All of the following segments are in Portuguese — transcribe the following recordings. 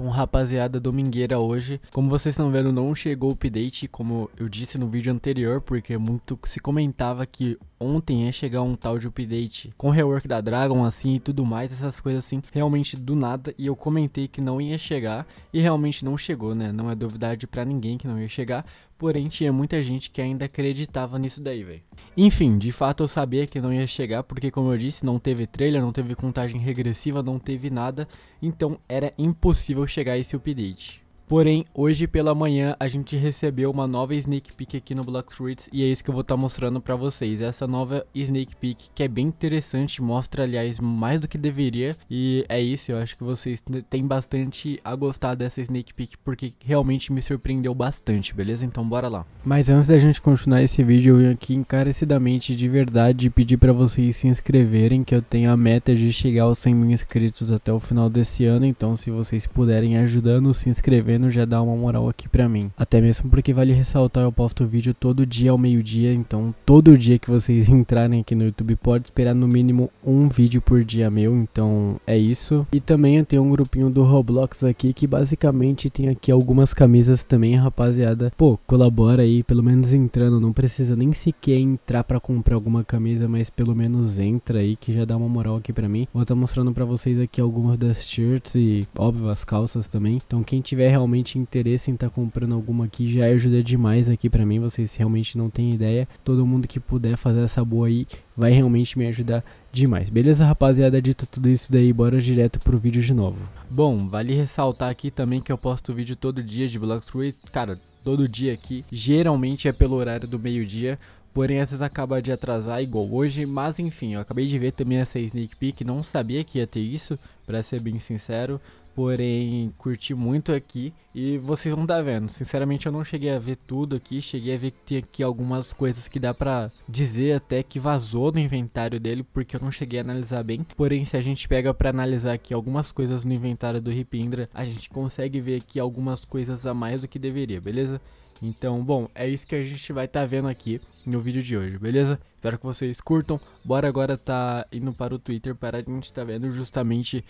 Bom, rapaziada, domingueira hoje. Como vocês estão vendo, não chegou o update, como eu disse no vídeo anterior, porque muito se comentava que ontem ia chegar um tal de update com rework da Dragon, assim, e tudo mais, essas coisas assim, realmente do nada, e eu comentei que não ia chegar, e realmente não chegou, né? Não é duvidade para ninguém que não ia chegar, Porém, tinha muita gente que ainda acreditava nisso daí, velho. Enfim, de fato eu sabia que não ia chegar, porque como eu disse, não teve trailer, não teve contagem regressiva, não teve nada. Então era impossível chegar a esse update. Porém, hoje pela manhã a gente recebeu uma nova sneak peek aqui no Black Streets e é isso que eu vou estar tá mostrando para vocês. Essa nova sneak peek que é bem interessante, mostra aliás mais do que deveria e é isso, eu acho que vocês têm bastante a gostar dessa sneak peek porque realmente me surpreendeu bastante, beleza? Então bora lá. Mas antes da gente continuar esse vídeo, eu vim aqui encarecidamente de verdade pedir para vocês se inscreverem que eu tenho a meta de chegar aos 100 mil inscritos até o final desse ano, então se vocês puderem ajudando, se inscrevendo já dá uma moral aqui pra mim. Até mesmo porque vale ressaltar, eu posto vídeo todo dia ao meio-dia, então todo dia que vocês entrarem aqui no YouTube pode esperar no mínimo um vídeo por dia meu, então é isso. E também eu tenho um grupinho do Roblox aqui que basicamente tem aqui algumas camisas também, rapaziada. Pô, colabora aí, pelo menos entrando, não precisa nem sequer entrar pra comprar alguma camisa, mas pelo menos entra aí que já dá uma moral aqui pra mim. Vou estar tá mostrando pra vocês aqui algumas das shirts e, óbvio, as calças também. Então quem tiver realmente realmente interesse em estar tá comprando alguma aqui já ajuda demais aqui para mim. Vocês realmente não têm ideia. Todo mundo que puder fazer essa boa aí vai realmente me ajudar demais. Beleza, rapaziada? Dito tudo isso daí, bora direto pro vídeo de novo. Bom, vale ressaltar aqui também que eu posto vídeo todo dia de Vlogstreet. Cara, todo dia aqui. Geralmente é pelo horário do meio-dia. Porém, às vezes acaba de atrasar igual hoje, mas enfim, eu acabei de ver também essa sneak peek, não sabia que ia ter isso, pra ser bem sincero porém curti muito aqui e vocês vão estar vendo. Sinceramente, eu não cheguei a ver tudo aqui, cheguei a ver que tem aqui algumas coisas que dá para dizer até que vazou no inventário dele, porque eu não cheguei a analisar bem. Porém, se a gente pega para analisar aqui algumas coisas no inventário do Ripindra, a gente consegue ver aqui algumas coisas a mais do que deveria, beleza? Então, bom, é isso que a gente vai estar tá vendo aqui no vídeo de hoje, beleza? Espero que vocês curtam. Bora agora tá indo para o Twitter para a gente estar tá vendo justamente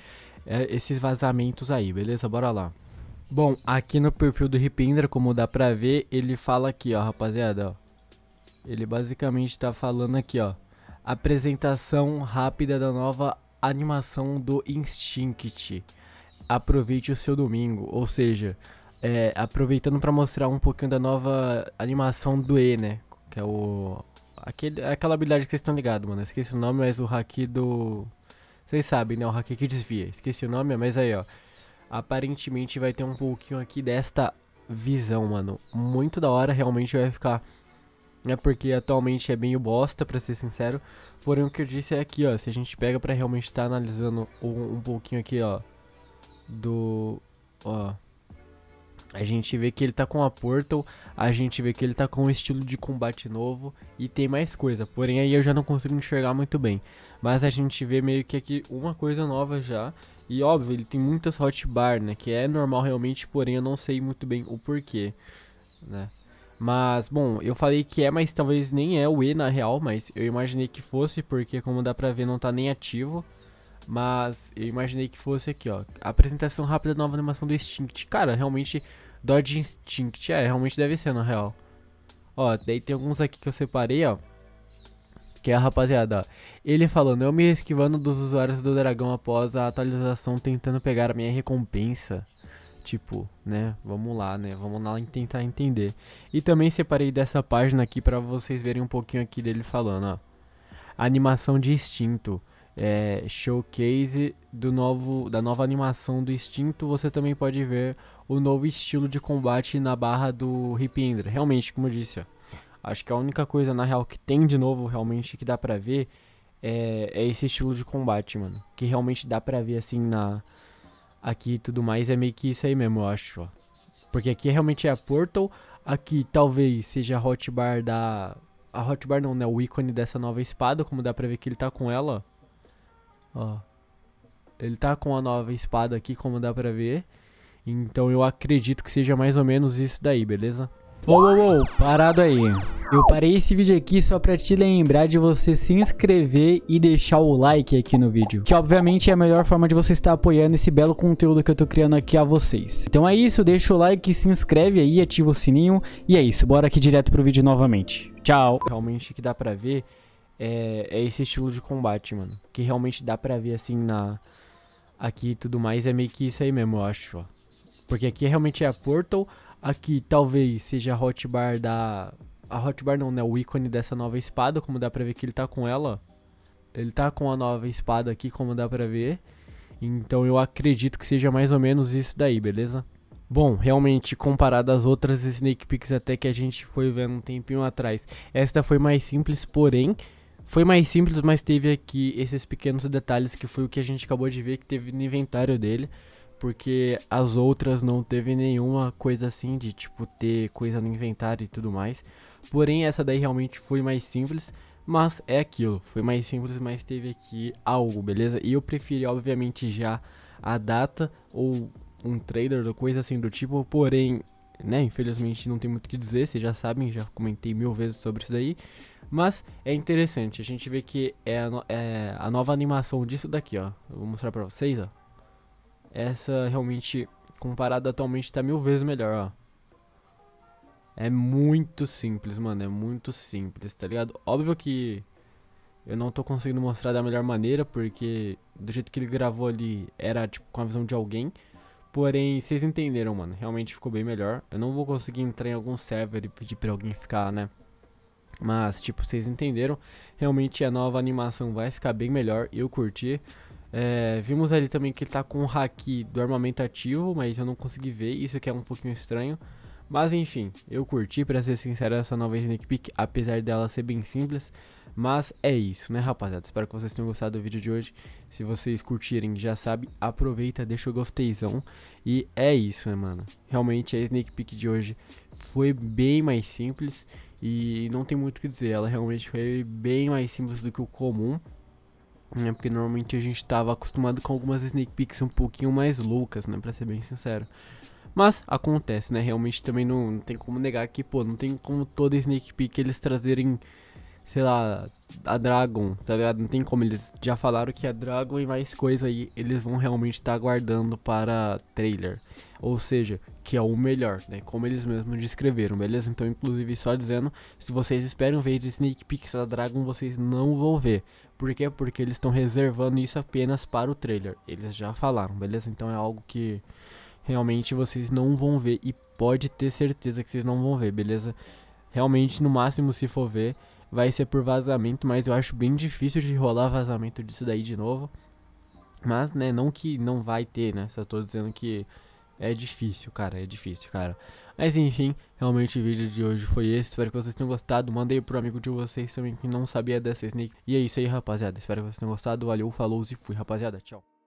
é, esses vazamentos aí, beleza? Bora lá. Bom, aqui no perfil do Ripindra, como dá pra ver, ele fala aqui, ó, rapaziada, ó. Ele basicamente tá falando aqui, ó. Apresentação rápida da nova animação do Instinct. Aproveite o seu domingo, ou seja, é, aproveitando para mostrar um pouquinho da nova animação do E, né? Que é o. Aquele, aquela habilidade que vocês estão ligados, mano. esqueci o nome, mas o haki do. Vocês sabem, né? O haki que desvia. Esqueci o nome, mas aí, ó. Aparentemente vai ter um pouquinho aqui desta visão, mano. Muito da hora, realmente vai ficar. Né? Porque atualmente é bem o bosta, pra ser sincero. Porém, o que eu disse é aqui, ó. Se a gente pega pra realmente estar tá analisando um, um pouquinho aqui, ó. Do. Ó. A gente vê que ele tá com a Portal, a gente vê que ele tá com um estilo de combate novo e tem mais coisa. Porém, aí eu já não consigo enxergar muito bem. Mas a gente vê meio que aqui uma coisa nova já. E óbvio, ele tem muitas hotbar, né? Que é normal realmente, porém eu não sei muito bem o porquê, né? Mas, bom, eu falei que é, mas talvez nem é o E na real, mas eu imaginei que fosse, porque como dá pra ver não tá nem ativo. Mas eu imaginei que fosse aqui, ó. Apresentação rápida da nova animação do Instinct. Cara, realmente, Dodge Instinct. É, realmente deve ser, na real. Ó, daí tem alguns aqui que eu separei, ó. Que é a rapaziada, ó. Ele falando, eu me esquivando dos usuários do dragão após a atualização tentando pegar a minha recompensa. Tipo, né? Vamos lá, né? Vamos lá tentar entender. E também separei dessa página aqui para vocês verem um pouquinho aqui dele falando, ó. Animação de instinto é, showcase do novo, da nova animação do Instinto, você também pode ver o novo estilo de combate na barra do Ripindra. Realmente, como eu disse, ó, acho que a única coisa na real que tem de novo realmente que dá pra ver é, é esse estilo de combate, mano. Que realmente dá pra ver assim na aqui e tudo mais. É meio que isso aí mesmo, eu acho. Ó. Porque aqui realmente é a Portal. Aqui talvez seja a hotbar da. A hotbar não, né? O ícone dessa nova espada, como dá pra ver que ele tá com ela. Ó. Ó. Ele tá com a nova espada aqui, como dá pra ver. Então eu acredito que seja mais ou menos isso daí, beleza? Uou, uou, uou, parado aí. Eu parei esse vídeo aqui só pra te lembrar de você se inscrever e deixar o like aqui no vídeo. Que obviamente é a melhor forma de você estar apoiando esse belo conteúdo que eu tô criando aqui a vocês. Então é isso, deixa o like, se inscreve aí, ativa o sininho. E é isso, bora aqui direto pro vídeo novamente. Tchau. Realmente que dá pra ver é, é esse estilo de combate, mano. Que realmente dá pra ver assim na. Aqui e tudo mais. É meio que isso aí mesmo, eu acho, ó. Porque aqui realmente é a Portal. Aqui talvez seja a hotbar da. A hotbar não, né? O ícone dessa nova espada, como dá pra ver que ele tá com ela, ó. Ele tá com a nova espada aqui, como dá pra ver. Então eu acredito que seja mais ou menos isso daí, beleza? Bom, realmente, comparado às outras snake Picks até que a gente foi vendo um tempinho atrás, esta foi mais simples, porém, foi mais simples, mas teve aqui esses pequenos detalhes que foi o que a gente acabou de ver que teve no inventário dele. Porque as outras não teve nenhuma coisa assim de tipo ter coisa no inventário e tudo mais. Porém, essa daí realmente foi mais simples. Mas é aquilo, foi mais simples, mas teve aqui algo, beleza? E eu preferi, obviamente, já a data ou um trailer ou coisa assim do tipo, porém né, infelizmente não tem muito o que dizer, vocês já sabem, já comentei mil vezes sobre isso daí. Mas é interessante, a gente vê que é a, no, é a nova animação disso daqui, ó. Eu vou mostrar pra vocês, ó. Essa realmente, comparada atualmente, tá mil vezes melhor, ó. É muito simples, mano. É muito simples, tá ligado? Óbvio que eu não tô conseguindo mostrar da melhor maneira, porque do jeito que ele gravou ali era tipo com a visão de alguém. Porém, vocês entenderam, mano. Realmente ficou bem melhor. Eu não vou conseguir entrar em algum server e pedir pra alguém ficar, né? Mas, tipo, vocês entenderam. Realmente a nova animação vai ficar bem melhor. Eu curti. É, vimos ali também que ele tá com o haki do armamento ativo, mas eu não consegui ver. Isso que é um pouquinho estranho. Mas enfim, eu curti, pra ser sincero, essa nova sneak peek, apesar dela ser bem simples. Mas é isso, né, rapaziada? Espero que vocês tenham gostado do vídeo de hoje. Se vocês curtirem, já sabe, aproveita, deixa o gosteizão. E é isso, né, mano? Realmente a sneak peek de hoje foi bem mais simples e não tem muito o que dizer. Ela realmente foi bem mais simples do que o comum. Né, porque normalmente a gente estava acostumado com algumas sneak peeks um pouquinho mais loucas, né? Pra ser bem sincero. Mas acontece, né? Realmente também não, não tem como negar que, pô, não tem como todo sneak Peek eles trazerem, sei lá, a Dragon, tá ligado? Não tem como, eles já falaram que a Dragon e mais coisa aí eles vão realmente estar tá guardando para trailer. Ou seja, que é o melhor, né? Como eles mesmos descreveram, beleza? Então, inclusive, só dizendo, se vocês esperam ver de sneak peeks da Dragon, vocês não vão ver. Por quê? Porque eles estão reservando isso apenas para o trailer. Eles já falaram, beleza? Então é algo que realmente vocês não vão ver e pode ter certeza que vocês não vão ver, beleza? Realmente, no máximo, se for ver, vai ser por vazamento, mas eu acho bem difícil de rolar vazamento disso daí de novo. Mas, né, não que não vai ter, né? Só tô dizendo que é difícil, cara, é difícil, cara. Mas enfim, realmente o vídeo de hoje foi esse. Espero que vocês tenham gostado. Mandei pro amigo de vocês também que não sabia dessa sneak. E é isso aí, rapaziada. Espero que vocês tenham gostado. Valeu, falou e fui, rapaziada. Tchau.